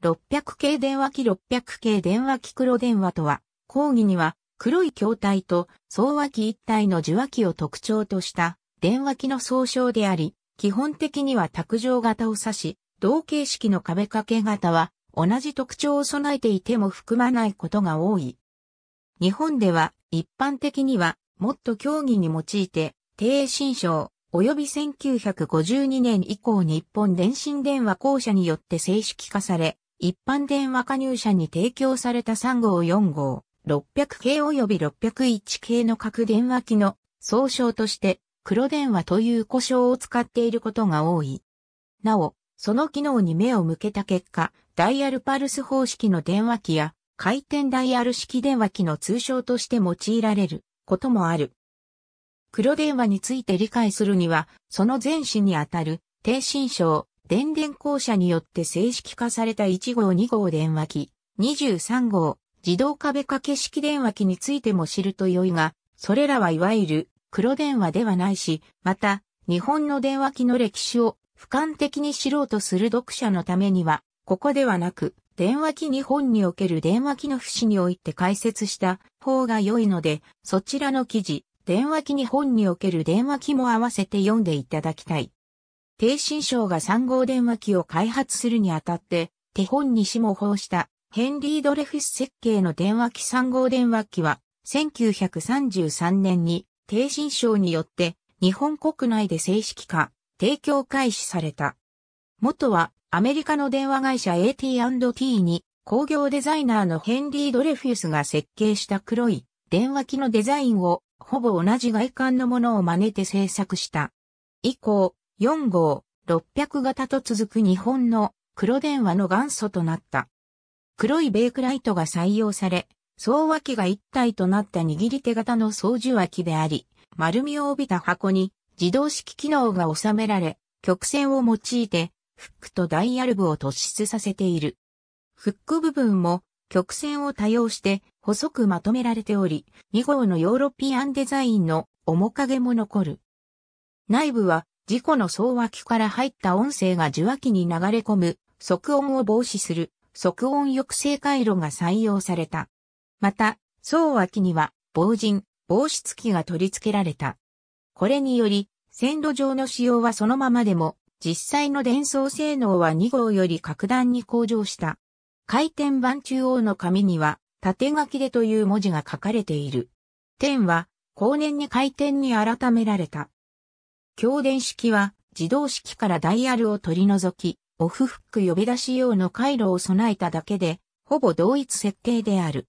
600系電話機600系電話機黒電話とは、講義には黒い筐体と総話機一体の受話器を特徴とした電話機の総称であり、基本的には卓上型を指し、同形式の壁掛け型は同じ特徴を備えていても含まないことが多い。日本では一般的にはもっと競技に用いて、低新章及び1952年以降日本電信電話公社によって正式化され、一般電話加入者に提供された3号4号、600系及び601系の各電話機の総称として黒電話という呼称を使っていることが多い。なお、その機能に目を向けた結果、ダイヤルパルス方式の電話機や回転ダイヤル式電話機の通称として用いられることもある。黒電話について理解するには、その前史にあたる低心症、電電公社によって正式化された1号2号電話機、23号、自動壁掛け式電話機についても知ると良いが、それらはいわゆる黒電話ではないし、また、日本の電話機の歴史を俯瞰的に知ろうとする読者のためには、ここではなく、電話機日本における電話機の不死において解説した方が良いので、そちらの記事、電話機日本における電話機も合わせて読んでいただきたい。低新省が3号電話機を開発するにあたって、手本にし模倣したヘンリー・ドレフィス設計の電話機3号電話機は、1933年に低新省によって日本国内で正式化、提供開始された。元はアメリカの電話会社 AT&T に工業デザイナーのヘンリー・ドレフィスが設計した黒い電話機のデザインをほぼ同じ外観のものを真似て制作した。以降、4号、600型と続く日本の黒電話の元祖となった。黒いベークライトが採用され、総脇が一体となった握り手型の操縦脇であり、丸みを帯びた箱に自動式機能が収められ、曲線を用いてフックとダイヤル部を突出させている。フック部分も曲線を多用して細くまとめられており、2号のヨーロピアンデザインの面影も残る。内部は事故の総脇から入った音声が受話器に流れ込む、即音を防止する、即音抑制回路が採用された。また、総脇には、防塵、防湿器が取り付けられた。これにより、線路上の使用はそのままでも、実際の伝送性能は2号より格段に向上した。回転板中央の紙には、縦書きでという文字が書かれている。点は、後年に回転に改められた。強電式は自動式からダイヤルを取り除き、オフフック呼び出し用の回路を備えただけで、ほぼ同一設計である。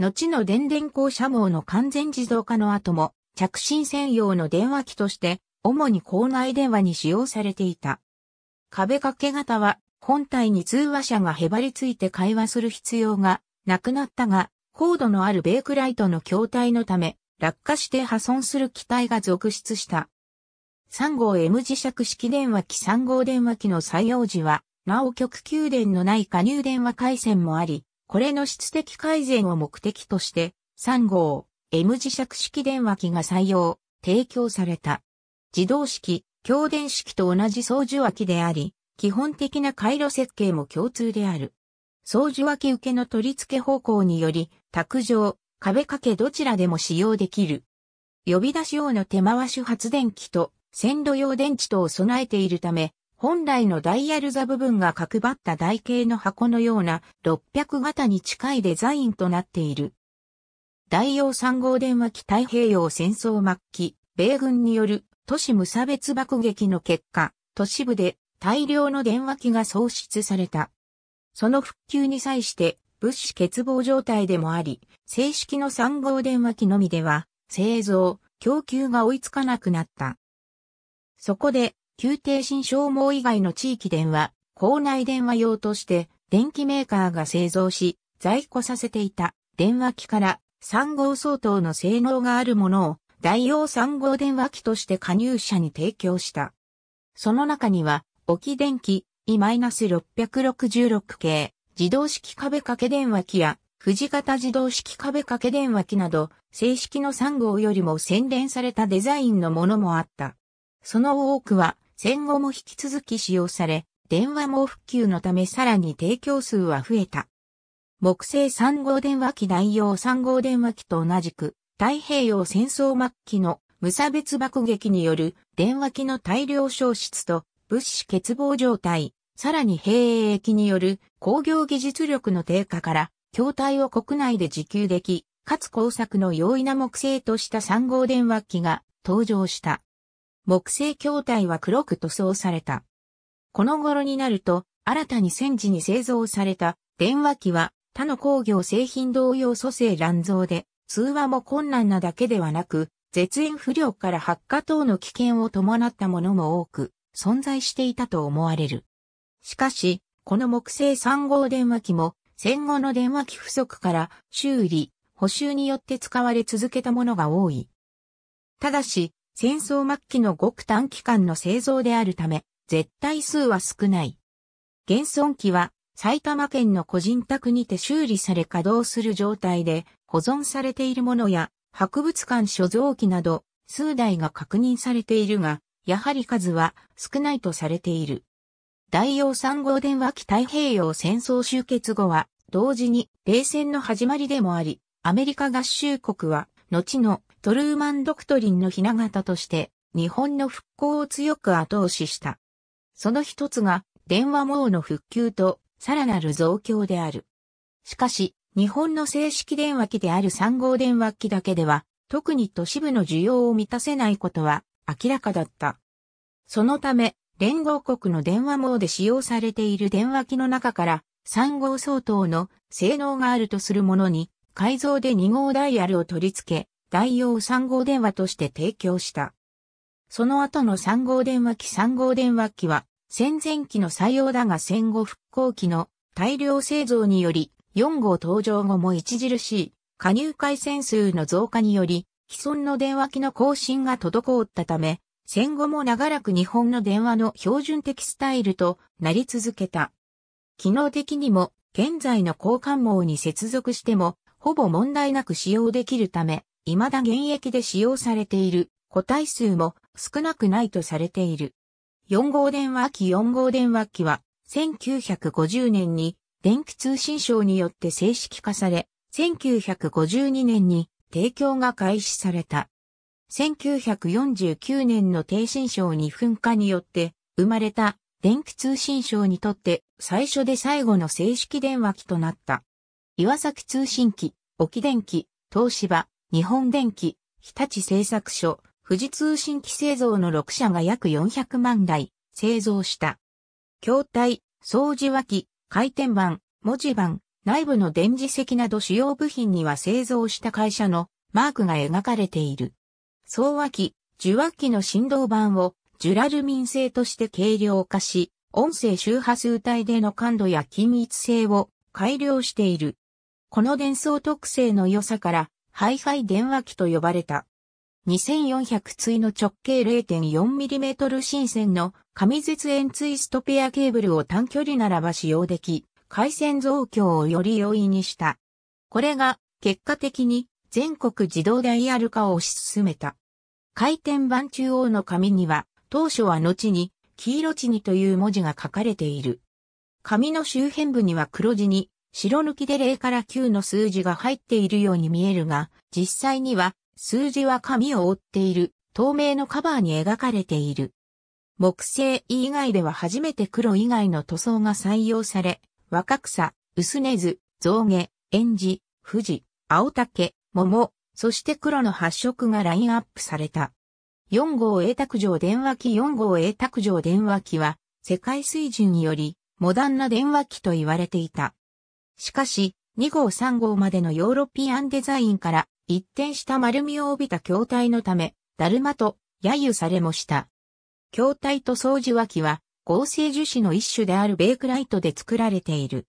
後の電電光車網の完全自動化の後も、着信専用の電話機として、主に校内電話に使用されていた。壁掛け型は、本体に通話者がへばりついて会話する必要がなくなったが、高度のあるベークライトの筐体のため、落下して破損する機体が続出した。3号 M 磁石式電話機3号電話機の採用時は、なお極給電のない加入電話回線もあり、これの質的改善を目的として、3号 M 磁石式電話機が採用、提供された。自動式、強電式と同じ送受脇であり、基本的な回路設計も共通である。送受脇受けの取り付け方向により、卓上、壁掛けどちらでも使用できる。呼び出し用の手回し発電機と線路用電池等を備えているため、本来のダイヤル座部分が角張った台形の箱のような600型に近いデザインとなっている。大洋3号電話機太平洋戦争末期、米軍による都市無差別爆撃の結果、都市部で大量の電話機が喪失された。その復旧に際して物資欠乏状態でもあり、正式の3号電話機のみでは製造、供給が追いつかなくなった。そこで、宮廷新消耗以外の地域電話、校内電話用として、電機メーカーが製造し、在庫させていた電話機から3号相当の性能があるものを代用3号電話機として加入者に提供した。その中には、沖電機 E-666 系、自動式壁掛け電話機や、藤型自動式壁掛け電話機など、正式の3号よりも洗練されたデザインのものもあった。その多くは戦後も引き続き使用され、電話網普及のためさらに提供数は増えた。木星3号電話機代用3号電話機と同じく、太平洋戦争末期の無差別爆撃による電話機の大量消失と物資欠乏状態、さらに兵役による工業技術力の低下から、筐体を国内で自給でき、かつ工作の容易な木製とした3号電話機が登場した。木製筐体は黒く塗装された。この頃になると、新たに戦時に製造された電話機は他の工業製品同様蘇生乱造で、通話も困難なだけではなく、絶縁不良から発火等の危険を伴ったものも多く存在していたと思われる。しかし、この木製3号電話機も戦後の電話機不足から修理、補修によって使われ続けたものが多い。ただし、戦争末期のごく短期間の製造であるため、絶対数は少ない。現存機は埼玉県の個人宅にて修理され稼働する状態で保存されているものや博物館所蔵機など数台が確認されているが、やはり数は少ないとされている。第洋3号電話機太平洋戦争終結後は同時に冷戦の始まりでもあり、アメリカ合衆国は後のトルーマン・ドクトリンの雛形として、日本の復興を強く後押しした。その一つが、電話網の復旧と、さらなる増強である。しかし、日本の正式電話機である3号電話機だけでは、特に都市部の需要を満たせないことは明らかだった。そのため、連合国の電話網で使用されている電話機の中から3号相当の性能があるとするものに改造で2号ダイヤルを取り付け、代用3号電話として提供した。その後の3号電話機3号電話機は戦前期の採用だが戦後復興期の大量製造により4号登場後も著しい加入回線数の増加により既存の電話機の更新が滞ったため戦後も長らく日本の電話の標準的スタイルとなり続けた。機能的にも現在の交換網に接続してもほぼ問題なく使用できるため未だ現役で使用されている個体数も少なくないとされている。4号電話機4号電話機は1950年に電気通信省によって正式化され、1952年に提供が開始された。1949年の低信省に噴火によって生まれた電気通信省にとって最初で最後の正式電話機となった。岩崎通信機、沖電機、東芝、日本電機、日立製作所、富士通信機製造の6社が約400万台製造した。筐体、掃除脇、回転板、文字板、内部の電磁石など主要部品には製造した会社のマークが描かれている。総脇、受話器の振動板をジュラルミン製として軽量化し、音声周波数帯での感度や均一性を改良している。この伝送特性の良さから、ハイハイ電話機と呼ばれた。2400対の直径 0.4mm 新線の紙絶縁ツイストペアケーブルを短距離ならば使用でき、回線増強をより容易にした。これが結果的に全国自動ダイヤル化を推し進めた。回転板中央の紙には当初は後に黄色地にという文字が書かれている。紙の周辺部には黒地に白抜きで0から9の数字が入っているように見えるが、実際には数字は紙を覆っている透明のカバーに描かれている。木製以外では初めて黒以外の塗装が採用され、若草、薄根津、象牙、エン富士、青竹、桃、そして黒の発色がラインアップされた。4号 A 卓上電話機4号 A 卓上電話機は世界水準によりモダンな電話機と言われていた。しかし、2号3号までのヨーロピアンデザインから一転した丸みを帯びた筐体のため、だるまと揶揄されもした。筐体と掃除脇は合成樹脂の一種であるベイクライトで作られている。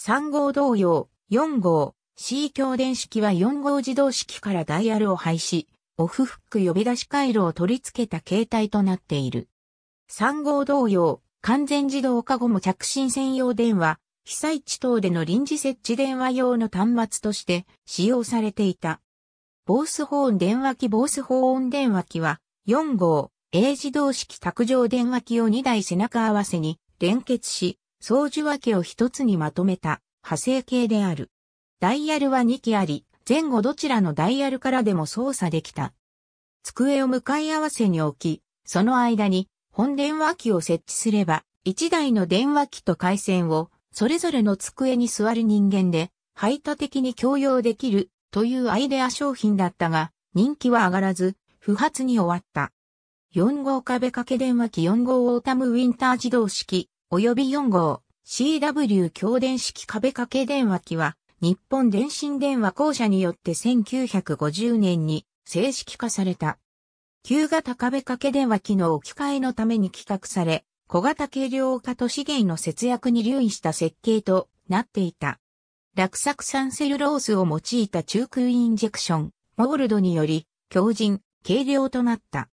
3号同様、4号、C 強電式は4号自動式からダイヤルを廃止、オフフック呼び出し回路を取り付けた形態となっている。3号同様、完全自動化後も着信専用電話、被災地等での臨時設置電話用の端末として使用されていた。ボースホーン電話機ボースホーン電話機は4号 A 自動式卓上電話機を2台背中合わせに連結し、掃除分けを一つにまとめた派生系である。ダイヤルは2機あり、前後どちらのダイヤルからでも操作できた。机を向かい合わせに置き、その間に本電話機を設置すれば、1台の電話機と回線をそれぞれの机に座る人間で、排他的に共用できるというアイデア商品だったが、人気は上がらず、不発に終わった。4号壁掛け電話機4号オータムウィンター自動式、及び4号 CW 強電式壁掛け電話機は、日本電信電話公社によって1950年に正式化された。旧型壁掛け電話機の置き換えのために企画され、小型軽量化と資源の節約に留意した設計となっていた。落作酸セルロースを用いた中空インジェクション、モールドにより、強靭、軽量となった。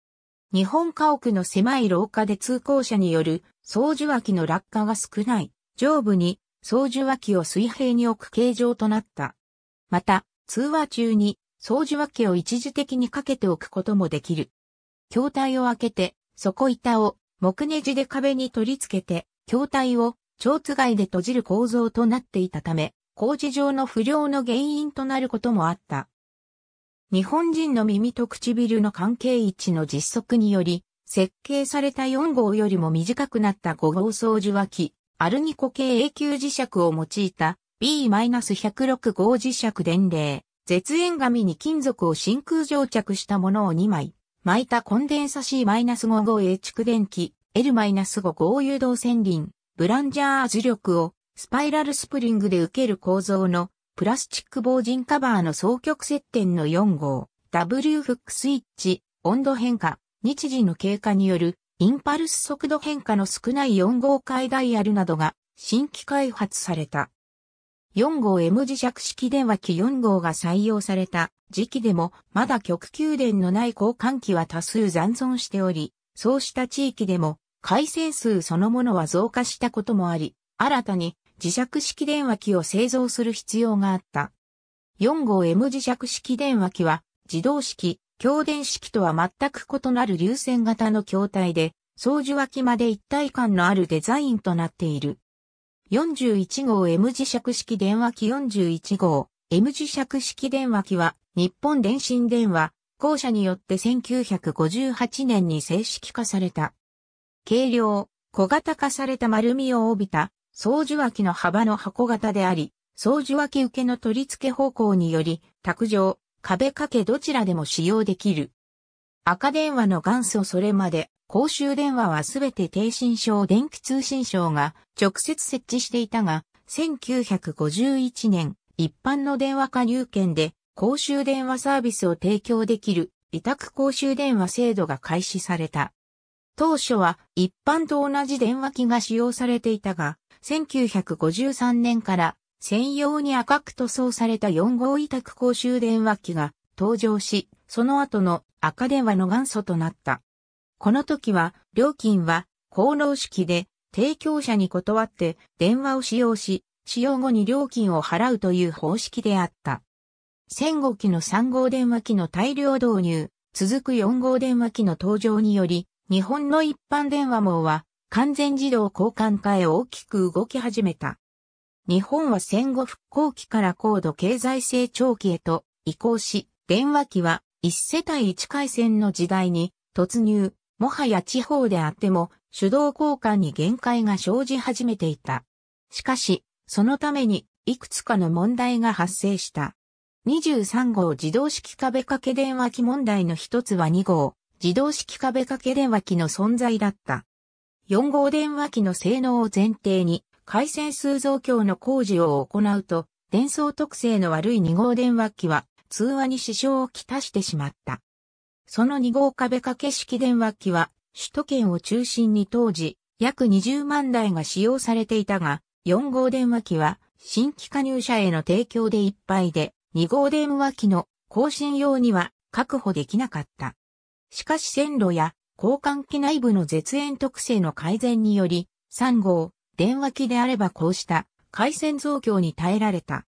日本家屋の狭い廊下で通行者による操縦脇の落下が少ない、上部に操縦脇を水平に置く形状となった。また、通話中に操縦脇を一時的にかけておくこともできる。筐体を開けて、底板を木ネジで壁に取り付けて、筐体を蝶津外で閉じる構造となっていたため、工事上の不良の原因となることもあった。日本人の耳と唇の関係位置の実測により、設計された4号よりも短くなった5号掃除脇、アルニコ系永久磁石を用いた B-106 号磁石伝令、絶縁紙に金属を真空蒸着したものを2枚、巻いたコンデンサ C-55A 蓄電機 L-5 合誘導線輪、ブランジャー圧力をスパイラルスプリングで受ける構造のプラスチック防塵カバーの双極接点の4号、W フックスイッチ、温度変化、日時の経過によるインパルス速度変化の少ない4号回ダイヤルなどが新規開発された。4号 M 磁石式電話機4号が採用された時期でもまだ極給電のない交換機は多数残存しており、そうした地域でも回線数そのものは増加したこともあり、新たに磁石式電話機を製造する必要があった。4号 M 磁石式電話機は自動式、強電式とは全く異なる流線型の筐体で、掃除脇まで一体感のあるデザインとなっている。41号 M 磁石式電話機41号 M 磁石式電話機は日本電信電話公社によって1958年に正式化された。軽量、小型化された丸みを帯びた掃除脇の幅の箱型であり、掃除脇受けの取り付け方向により、卓上、壁掛けどちらでも使用できる。赤電話の元祖それまで公衆電話はすべて低信省電気通信省が直接設置していたが、1951年、一般の電話加入券で公衆電話サービスを提供できる委託公衆電話制度が開始された。当初は一般と同じ電話機が使用されていたが、1953年から専用に赤く塗装された4号委託公衆電話機が登場し、その後の赤電話の元祖となった。この時は、料金は、功労式で、提供者に断って電話を使用し、使用後に料金を払うという方式であった。戦後期の3号電話機の大量導入、続く4号電話機の登場により、日本の一般電話網は完全自動交換化へ大きく動き始めた。日本は戦後復興期から高度経済成長期へと移行し、電話機は一世帯一回線の時代に突入、もはや地方であっても、手動交換に限界が生じ始めていた。しかし、そのために、いくつかの問題が発生した。23号自動式壁掛け電話機問題の一つは2号、自動式壁掛け電話機の存在だった。4号電話機の性能を前提に、回線数増強の工事を行うと、伝送特性の悪い2号電話機は、通話に支障をきたしてしまった。その2号壁掛け式電話機は、首都圏を中心に当時、約20万台が使用されていたが、4号電話機は、新規加入者への提供でいっぱいで、2号電話機の更新用には確保できなかった。しかし線路や交換機内部の絶縁特性の改善により、3号電話機であればこうした回線増強に耐えられた。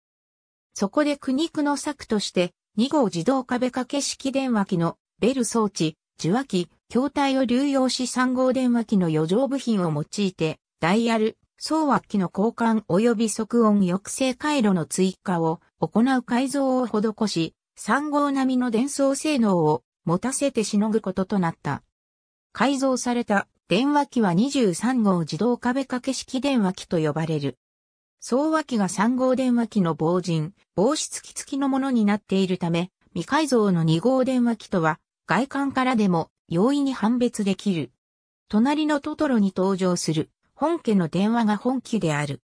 そこで苦肉の策として、2号自動壁掛け式電話機のベル装置、受話器、筐体を流用し3号電話機の余剰部品を用いて、ダイヤル、送話機の交換及び即音抑制回路の追加を行う改造を施し、3号並みの伝送性能を持たせてしのぐこととなった。改造された電話機は23号自動壁掛け式電話機と呼ばれる。送話機が3号電話機の防塵、防止付き付きのものになっているため、未改造の2号電話機とは外観からでも容易に判別できる。隣のトトロに登場する本家の電話が本機である。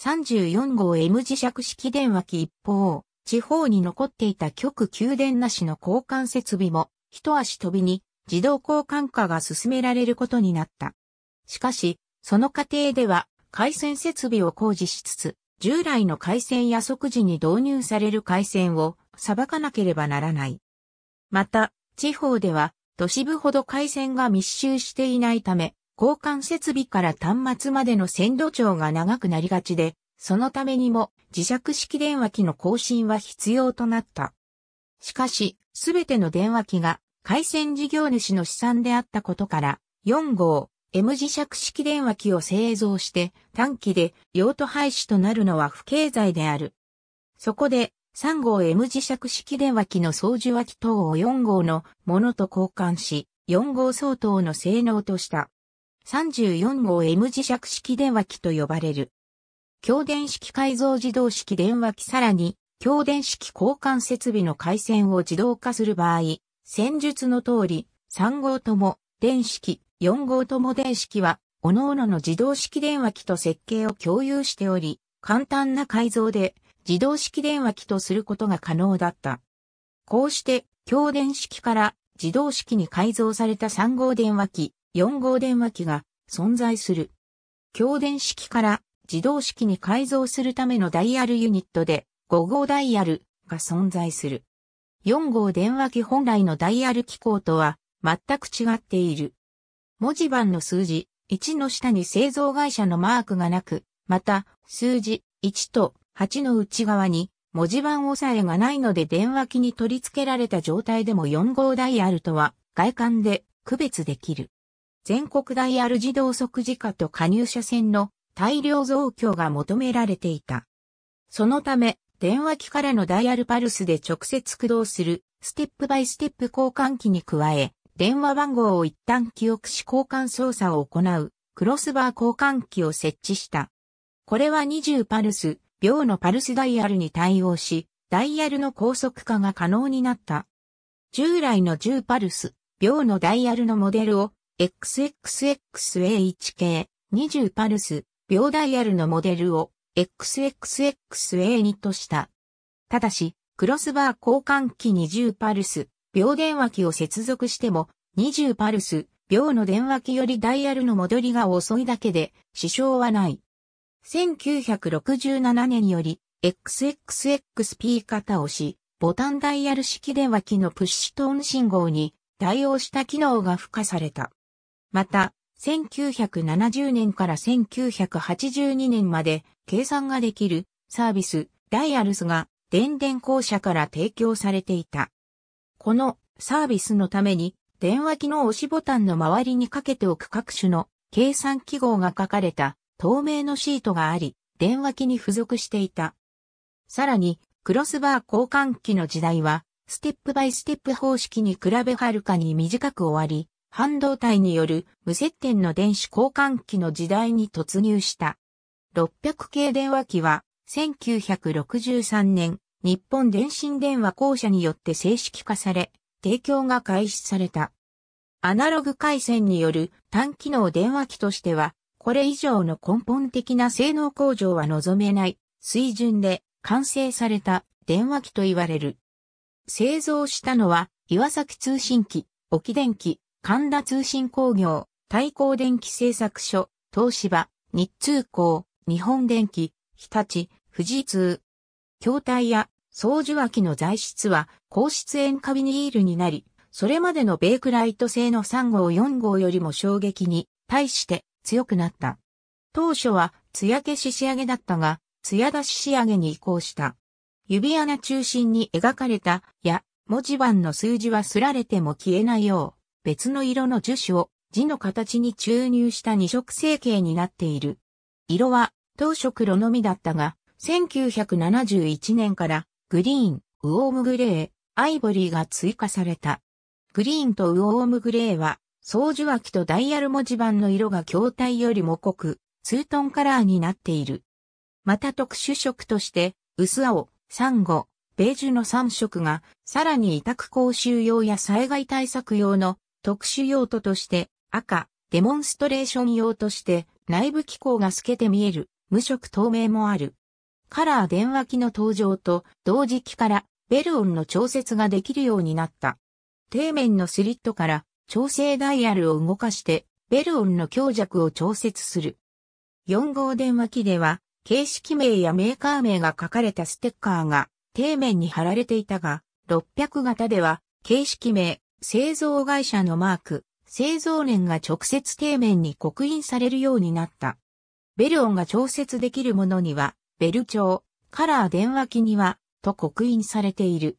34号 M 磁石式電話機一方、地方に残っていた極給電なしの交換設備も、一足飛びに自動交換化が進められることになった。しかし、その過程では回線設備を工事しつつ、従来の回線や即時に導入される回線を裁かなければならない。また、地方では都市部ほど回線が密集していないため、交換設備から端末までの線路長が長くなりがちで、そのためにも磁石式電話機の更新は必要となった。しかし、すべての電話機が回線事業主の資産であったことから、4号 M 磁石式電話機を製造して短期で用途廃止となるのは不経済である。そこで3号 M 磁石式電話機の操縦脇等を4号のものと交換し、4号相当の性能とした。34号 M 磁石式電話機と呼ばれる。強電式改造自動式電話機さらに、強電式交換設備の回線を自動化する場合、戦術の通り、3号とも電式、4号とも電式は、各々の自動式電話機と設計を共有しており、簡単な改造で自動式電話機とすることが可能だった。こうして、強電式から自動式に改造された3号電話機、4号電話機が存在する。強電式から自動式に改造するためのダイヤルユニットで5号ダイヤルが存在する。4号電話機本来のダイヤル機構とは全く違っている。文字盤の数字1の下に製造会社のマークがなく、また数字1と8の内側に文字盤押さえがないので電話機に取り付けられた状態でも4号ダイヤルとは外観で区別できる。全国ダイヤル自動即時化と加入車線の大量増強が求められていた。そのため、電話機からのダイヤルパルスで直接駆動するステップバイステップ交換機に加え、電話番号を一旦記憶し交換操作を行うクロスバー交換機を設置した。これは20パルス秒のパルスダイヤルに対応し、ダイヤルの高速化が可能になった。従来の10パルス、秒のダイヤルのモデルを XXXA1 系、20パルス、秒ダイヤルのモデルを XXXA2 とした。ただし、クロスバー交換機20パルス、秒電話機を接続しても、20パルス、秒の電話機よりダイヤルの戻りが遅いだけで、支障はない。1967年より XXXP 型押し、ボタンダイヤル式電話機のプッシュトーン信号に対応した機能が付加された。また、1970年から1982年まで計算ができるサービス、ダイヤルスが電電公社から提供されていた。このサービスのために電話機の押しボタンの周りにかけておく各種の計算記号が書かれた透明のシートがあり、電話機に付属していた。さらに、クロスバー交換機の時代は、ステップバイステップ方式に比べはるかに短く終わり、半導体による無接点の電子交換機の時代に突入した。600系電話機は、1963年、日本電信電話公社によって正式化され、提供が開始された。アナログ回線による単機能電話機としては、これ以上の根本的な性能向上は望めない水準で完成された電話機と言われる。製造したのは岩崎通信機、沖電機、神田通信工業、太抗電機製作所、東芝、日通工、日本電機、日立、富士通。筐体や掃除脇の材質は高質塩化ビニールになり、それまでのベイクライト製の3号4号よりも衝撃に対して強くなった。当初は、艶消し仕上げだったが、艶出し仕上げに移行した。指穴中心に描かれた、や、文字盤の数字はすられても消えないよう、別の色の樹種を字の形に注入した二色成形になっている。色は当初黒のみだったが、1971年からグリーン、ウォームグレー、アイボリーが追加された。グリーンとウォームグレーは掃除脇とダイヤル文字盤の色が筐体よりも濃く、ツートンカラーになっている。また特殊色として、薄青、サンゴ、ベージュの3色が、さらに委託講習用や災害対策用の特殊用途として、赤、デモンストレーション用として、内部機構が透けて見える、無色透明もある。カラー電話機の登場と、同時期から、ベルオンの調節ができるようになった。底面のスリットから調整ダイヤルを動かして、ベルオンの強弱を調節する。4号電話機では、形式名やメーカー名が書かれたステッカーが底面に貼られていたが、600型では、形式名、製造会社のマーク、製造年が直接底面に刻印されるようになった。ベルオンが調節できるものには、ベル調、カラー電話機には、と刻印されている。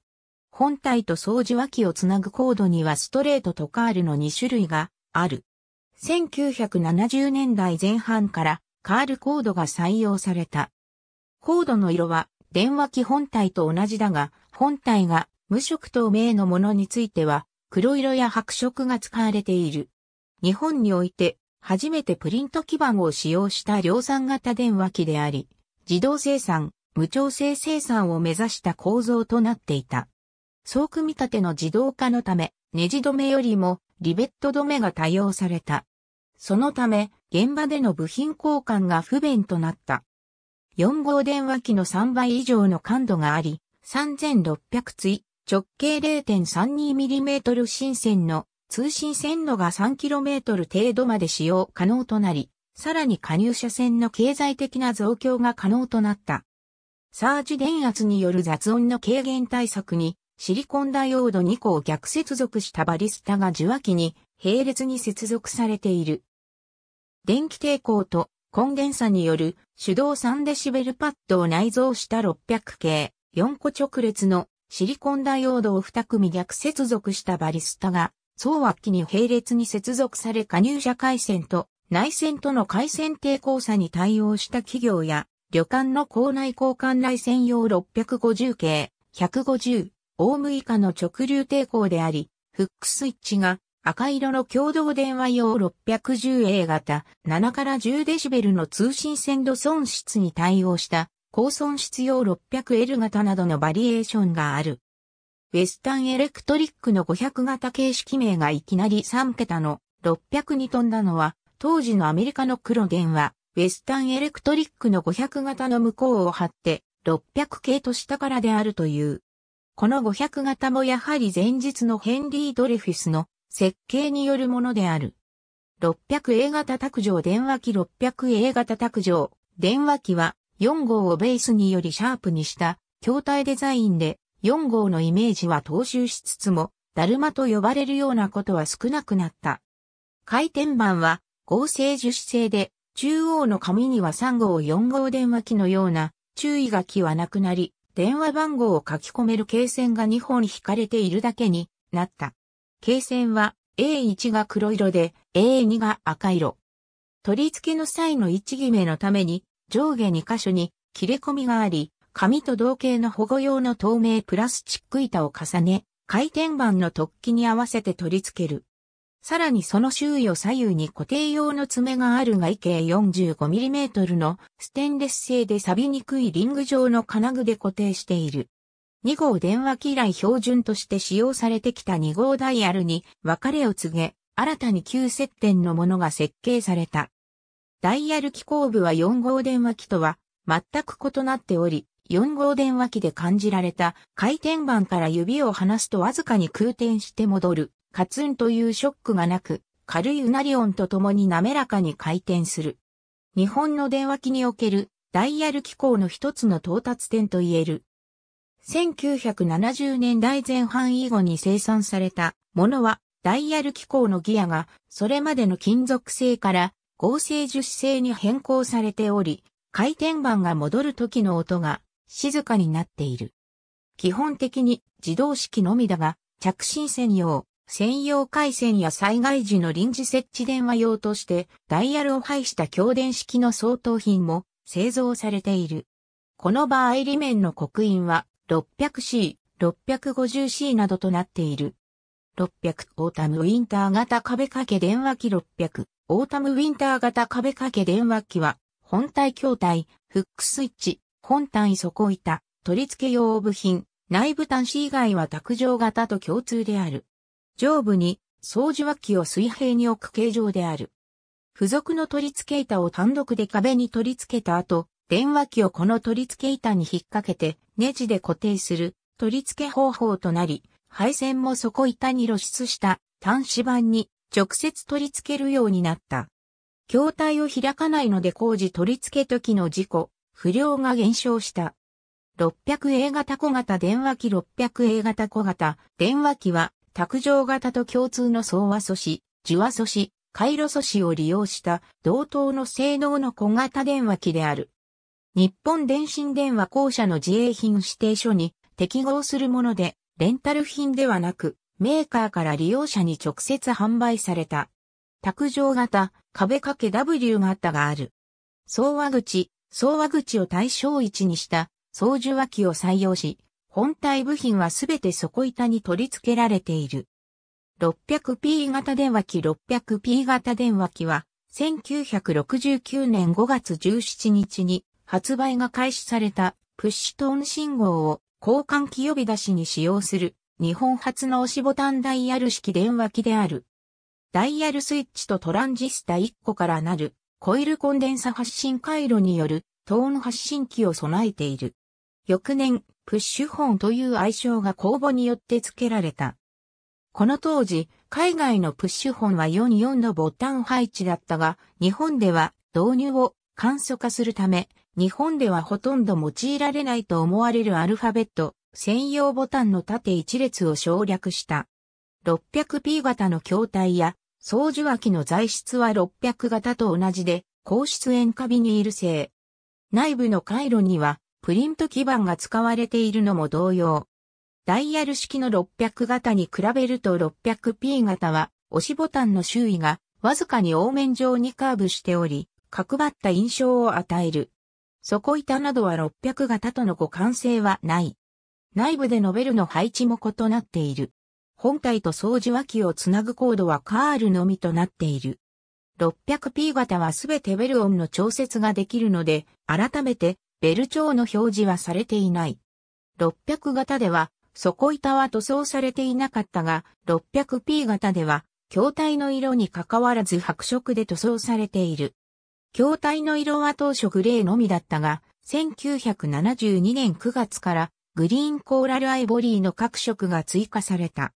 本体と掃除脇をつなぐコードにはストレートとカールの2種類がある。1970年代前半からカールコードが採用された。コードの色は電話機本体と同じだが、本体が無色透明のものについては黒色や白色が使われている。日本において初めてプリント基板を使用した量産型電話機であり、自動生産、無調整生産を目指した構造となっていた。総組み立ての自動化のため、ネジ止めよりもリベット止めが多用された。そのため、現場での部品交換が不便となった。4号電話機の3倍以上の感度があり、3600対、直径 0.32mm 新線の通信線路が 3km 程度まで使用可能となり、さらに加入車線の経済的な増強が可能となった。サージ電圧による雑音の軽減対策にシリコンダイオード2個を逆接続したバリスタが受話器に並列に接続されている。電気抵抗と根源差による手動 3dB パッドを内蔵した600系4個直列のシリコンダイオードを2組逆接続したバリスタが総圧器に並列に接続され加入者回線と内線との回線抵抗差に対応した企業や旅館の校内交換内線用650系150オーム以下の直流抵抗であり、フックスイッチが赤色の共同電話用 610A 型7から1 0ベルの通信線度損失に対応した高損失用 600L 型などのバリエーションがある。ウェスタンエレクトリックの500型形式名がいきなり3桁の600に飛んだのは当時のアメリカの黒電話、ウェスタンエレクトリックの500型の向こうを張って600系としたからであるという。この500型もやはり前日のヘンリー・ドレフィスの設計によるものである。600A 型卓上電話機 600A 型卓上電話機は4号をベースによりシャープにした筐体デザインで4号のイメージは踏襲しつつも、だるまと呼ばれるようなことは少なくなった。回転板は合成樹脂製で、中央の紙には3号4号電話機のような注意書きはなくなり、電話番号を書き込める罫線が2本引かれているだけになった。罫線は A1 が黒色で A2 が赤色。取り付けの際の位置決めのために上下2箇所に切れ込みがあり、紙と同型の保護用の透明プラスチック板を重ね、回転板の突起に合わせて取り付ける。さらにその周囲を左右に固定用の爪がある外径 45mm のステンレス製で錆びにくいリング状の金具で固定している。2号電話機以来標準として使用されてきた2号ダイヤルに別れを告げ、新たに旧接点のものが設計された。ダイヤル機構部は4号電話機とは全く異なっており、4号電話機で感じられた回転板から指を離すとわずかに空転して戻るカツンというショックがなく、軽いうなり音とともに滑らかに回転する。日本の電話機におけるダイヤル機構の一つの到達点と言える。1970年代前半以後に生産されたものはダイヤル機構のギアがそれまでの金属製から合成樹脂製に変更されており、回転板が戻る時の音が静かになっている。基本的に自動式のみだが着信専用、専用回線や災害時の臨時設置電話用としてダイヤルを配した強電式の相当品も製造されている。この場合裏面の刻印は 600C、650C などとなっている。600オータムウィンター型壁掛け電話機600オータムウィンター型壁掛け電話機は本体筐体、フックスイッチ、本体底板、取り付け用部品、内部端子以外は卓上型と共通である。上部に掃除脇を水平に置く形状である。付属の取り付け板を単独で壁に取り付けた後、電話機をこの取り付け板に引っ掛けてネジで固定する取り付け方法となり、配線も底板に露出した端子板に直接取り付けるようになった。筐体を開かないので工事取り付け時の事故、不良が減少した。600A 型小型電話機 600A 型小型電話機は卓上型と共通の総和素子、受話素子、回路素子を利用した同等の性能の小型電話機である。日本電信電話公社の自営品指定書に適合するもので、レンタル品ではなく、メーカーから利用者に直接販売された。卓上型、壁掛け W 型がある。総和口、総和口を対象位置にした、総受話器を採用し、本体部品はすべて底板に取り付けられている。600P 型電話機 600P 型電話機は、1969年5月17日に発売が開始されたプッシュトーン信号を交換機呼び出しに使用する日本初の押しボタンダイヤル式電話機である。ダイヤルスイッチとトランジスタ1個からなるコイルコンデンサ発信回路によるトーン発信機を備えている。翌年、プッシュホンという愛称が公募によって付けられた。この当時、海外のプッシュホンは44のボタン配置だったが、日本では導入を簡素化するため、日本ではほとんど用いられないと思われるアルファベット、専用ボタンの縦一列を省略した。600p 型の筐体や、掃除脇の材質は600型と同じで、高出演カビニール製。内部の回路には、プリント基板が使われているのも同様。ダイヤル式の600型に比べると 600P 型は押しボタンの周囲がわずかに凹面状にカーブしており、角張った印象を与える。底板などは600型との互換性はない。内部でノベルの配置も異なっている。本体と掃除脇をつなぐコードはカールのみとなっている。600P 型はすべてベルオンの調節ができるので、改めてベル長の表示はされていない。600型では、底板は塗装されていなかったが、600P 型では、筐体の色に関わらず白色で塗装されている。筐体の色は当初グレーのみだったが、1972年9月からグリーンコーラルアイボリーの各色が追加された。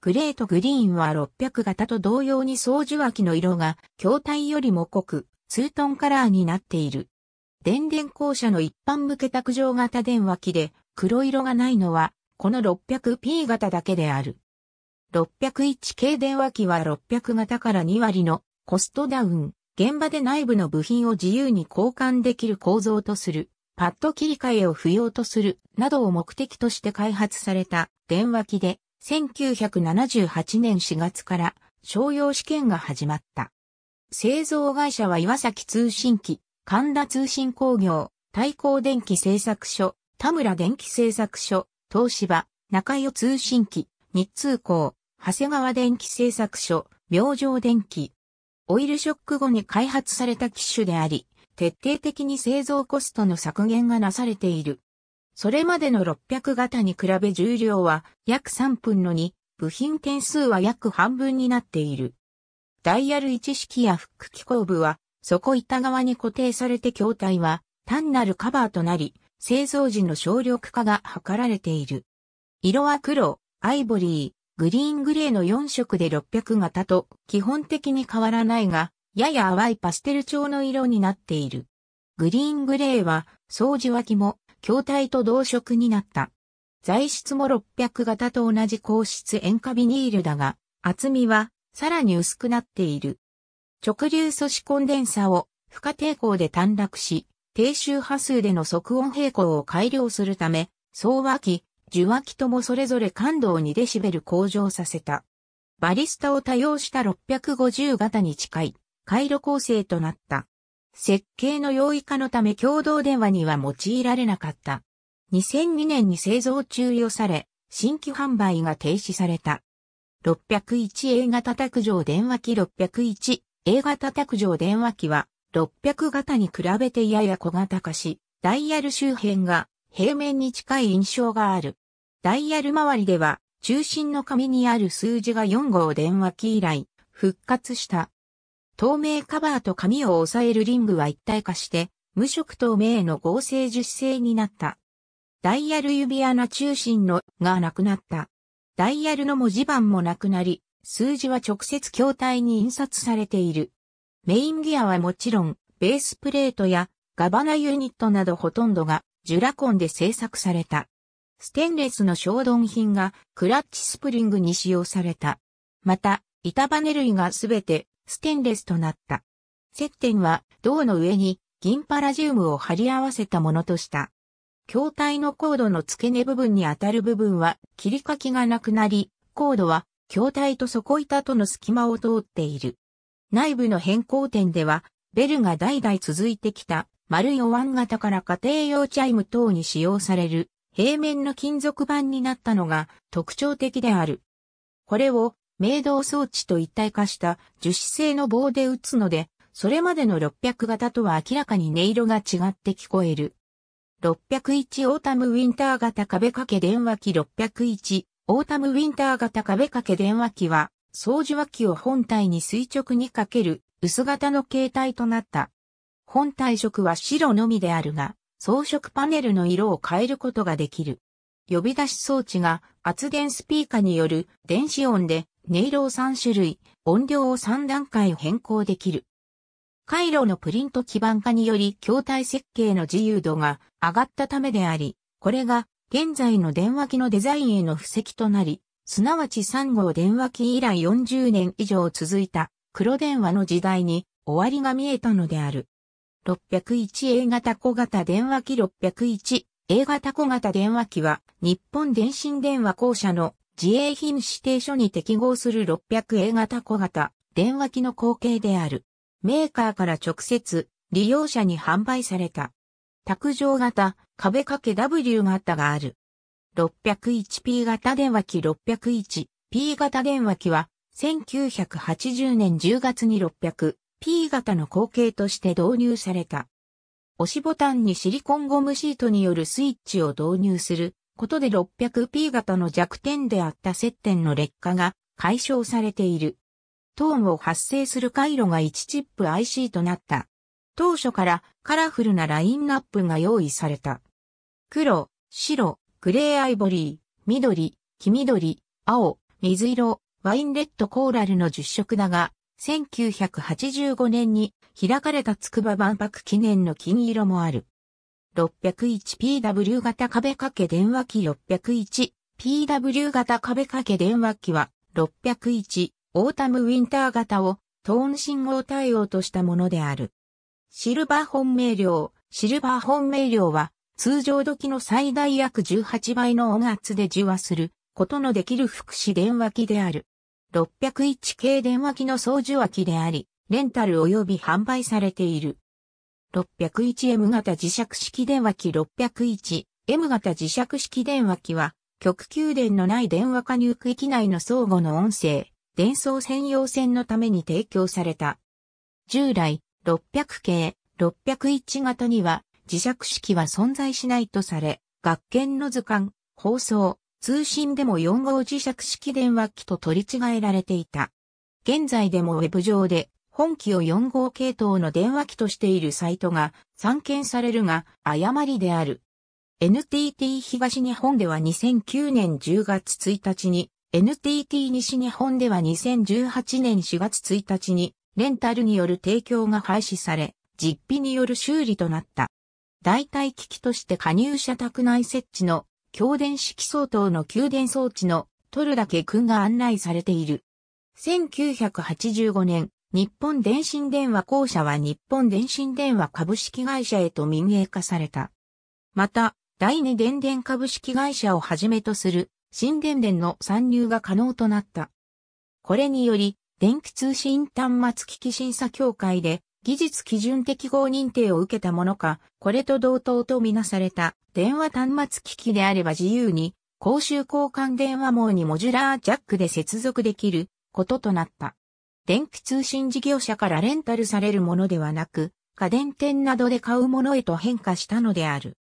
グレーとグリーンは600型と同様に掃除脇の色が筐体よりも濃く、ツートンカラーになっている。電電公社の一般向け卓上型電話機で黒色がないのは、この 600P 型だけである。601系電話機は600型から2割のコストダウン、現場で内部の部品を自由に交換できる構造とする、パッド切り替えを不要とする、などを目的として開発された電話機で、1978年4月から商用試験が始まった。製造会社は岩崎通信機、神田通信工業、対抗電気製作所、田村電気製作所、東芝、中代通信機、日通工、長谷川電気製作所、明星電機。オイルショック後に開発された機種であり、徹底的に製造コストの削減がなされている。それまでの600型に比べ重量は約3分の2、部品点数は約半分になっている。ダイヤル1式やフック機構部は底板側に固定されて筐体は単なるカバーとなり、製造時の省力化が図られている。色は黒、アイボリー、グリーングレーの4色で600型と基本的に変わらないが、やや淡いパステル調の色になっている。グリーングレーは掃除脇も筐体と同色になった。材質も600型と同じ硬質塩化ビニールだが、厚みはさらに薄くなっている。直流素子コンデンサを不可抵抗で短絡し、低周波数での即音平行を改良するため、総和機、受話機ともそれぞれ感度を2デシベル向上させた。バリスタを多用した650型に近い回路構成となった。設計の容易化のため共同電話には用いられなかった。2002年に製造中与され、新規販売が停止された。601A 型卓上電話機601 A 型卓上電話機は、600型に比べてやや小型化し、ダイヤル周辺が平面に近い印象がある。ダイヤル周りでは、中心の紙にある数字が4号電話機以来、復活した。透明カバーと紙を押さえるリングは一体化して、無色透明の合成樹脂製になった。ダイヤル指穴中心のがなくなった。ダイヤルの文字盤もなくなり、数字は直接筐体に印刷されている。メインギアはもちろん、ベースプレートやガバナユニットなどほとんどがジュラコンで製作された。ステンレスの小丼品がクラッチスプリングに使用された。また、板バネ類がすべてステンレスとなった。接点は銅の上に銀パラジウムを貼り合わせたものとした。筐体のコードの付け根部分に当たる部分は切り欠きがなくなり、コードは筐体と底板との隙間を通っている。内部の変更点では、ベルが代々続いてきた丸いお椀型から家庭用チャイム等に使用される平面の金属板になったのが特徴的である。これを明動装置と一体化した樹脂製の棒で打つので、それまでの600型とは明らかに音色が違って聞こえる。601オータムウィンター型壁掛け電話機601オータムウィンター型壁掛け電話機は、掃除脇を本体に垂直にかける薄型の形態となった。本体色は白のみであるが、装飾パネルの色を変えることができる。呼び出し装置が圧電スピーカによる電子音で音色を3種類、音量を3段階変更できる。回路のプリント基板化により筐体設計の自由度が上がったためであり、これが現在の電話機のデザインへの布石となり、すなわち3号電話機以来40年以上続いた黒電話の時代に終わりが見えたのである。601A 型小型電話機 601A 型小型電話機は日本電信電話公社の自営品指定書に適合する 600A 型小型電話機の後継である。メーカーから直接利用者に販売された。卓上型、壁掛け W 型がある。601P 型電話機 601P 型電話機は、1980年10月に 600P 型の後継として導入された。押しボタンにシリコンゴムシートによるスイッチを導入することで 600P 型の弱点であった接点の劣化が解消されている。トーンを発生する回路が1チップ IC となった。当初からカラフルなラインナップが用意された。黒、白、グレーアイボリー、緑、黄緑、青、水色、ワインレッドコーラルの10色だが、1985年に開かれた筑波万博記念の金色もある。601PW 型壁掛け電話機 601PW 型壁掛け電話機は601オータムウィンター型をトーン信号対応としたものである。シルバー本命量。シルバー本命量は、通常時の最大約18倍の音圧で受話することのできる福祉電話機である。601系電話機の総受話機であり、レンタル及び販売されている。601M 型磁石式電話機 601M 型磁石式電話機は、極給電のない電話加入区域内の相互の音声、伝送専用線のために提供された。従来、600系、601型には磁石式は存在しないとされ、学研の図鑑、放送、通信でも4号磁石式電話機と取り違えられていた。現在でもウェブ上で本機を4号系統の電話機としているサイトが散見されるが誤りである。NTT 東日本では2009年10月1日に、NTT 西日本では2018年4月1日にレンタルによる提供が廃止され、実費による修理となった。代替機器として加入者宅内設置の供電式相当の給電装置の取るだけ君が案内されている。1985年、日本電信電話公社は日本電信電話株式会社へと民営化された。また、第二電電株式会社をはじめとする新電電の参入が可能となった。これにより、電気通信端末機器審査協会で技術基準適合認定を受けたものか、これと同等とみなされた電話端末機器であれば自由に公衆交換電話網にモジュラージャックで接続できることとなった。電気通信事業者からレンタルされるものではなく、家電店などで買うものへと変化したのである。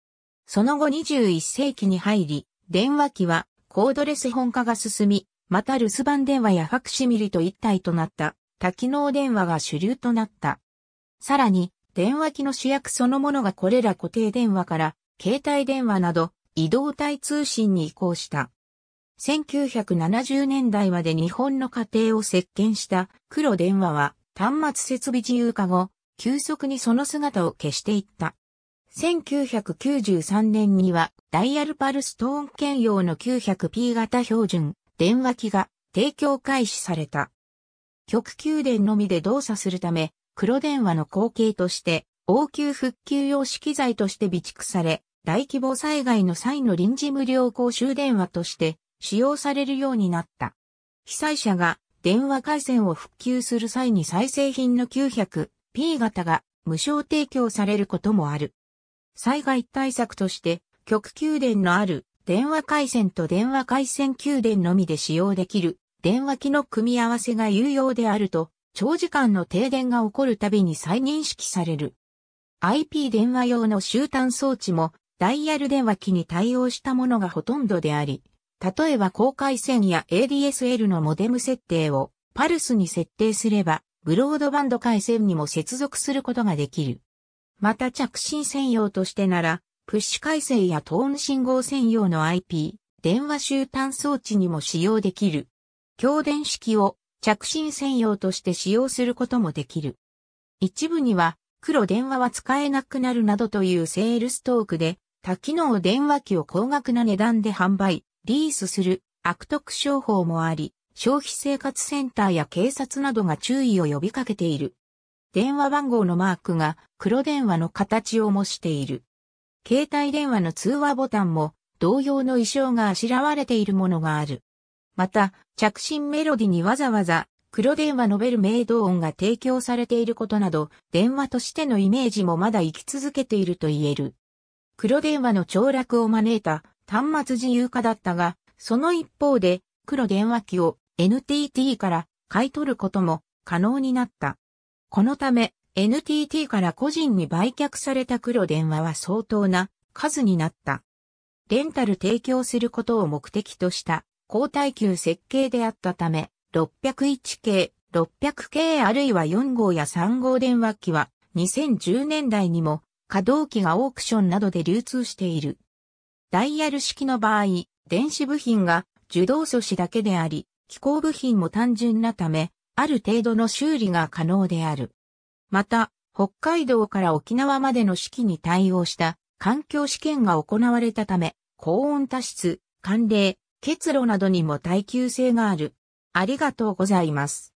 その後21世紀に入り、電話機はコードレス本化が進み、また留守番電話やファクシミリと一体となった多機能電話が主流となった。さらに、電話機の主役そのものがこれら固定電話から携帯電話など移動体通信に移行した。1970年代まで日本の家庭を席巻した黒電話は端末設備自由化後、急速にその姿を消していった。1993年にはダイヤルパルストーン兼用の 900P 型標準電話機が提供開始された。極給電のみで動作するため、黒電話の後継として、応急復旧用資機材として備蓄され、大規模災害の際の臨時無料公衆電話として使用されるようになった。被災者が電話回線を復旧する際に再生品の 900P 型が無償提供されることもある。災害対策として、極給電のある電話回線と電話回線給電のみで使用できる電話機の組み合わせが有用であると、長時間の停電が起こるたびに再認識される。IP 電話用の終端装置もダイヤル電話機に対応したものがほとんどであり、例えば公開線や ADSL のモデム設定をパルスに設定すれば、ブロードバンド回線にも接続することができる。また着信専用としてなら、プッシュ回線やトーン信号専用の IP、電話集端装置にも使用できる。強電式を着信専用として使用することもできる。一部には、黒電話は使えなくなるなどというセールストークで、多機能電話機を高額な値段で販売、リースする悪徳商法もあり、消費生活センターや警察などが注意を呼びかけている。電話番号のマークが黒電話の形を模している。携帯電話の通話ボタンも同様の意匠があしらわれているものがある。また、着信メロディにわざわざ黒電話のベルメイド音が提供されていることなど、電話としてのイメージもまだ生き続けていると言える。黒電話の凋落を招いた端末自由化だったが、その一方で黒電話機を NTT から買い取ることも可能になった。このため、NTT から個人に売却された黒電話は相当な数になった。レンタル提供することを目的とした高耐久設計であったため、601系、600系あるいは4号や3号電話機は2010年代にも稼働機がオークションなどで流通している。ダイヤル式の場合、電子部品が受動素子だけであり、機構部品も単純なため、ある程度の修理が可能である。また、北海道から沖縄までの四季に対応した環境試験が行われたため、高温多湿、寒冷、結露などにも耐久性がある。ありがとうございます。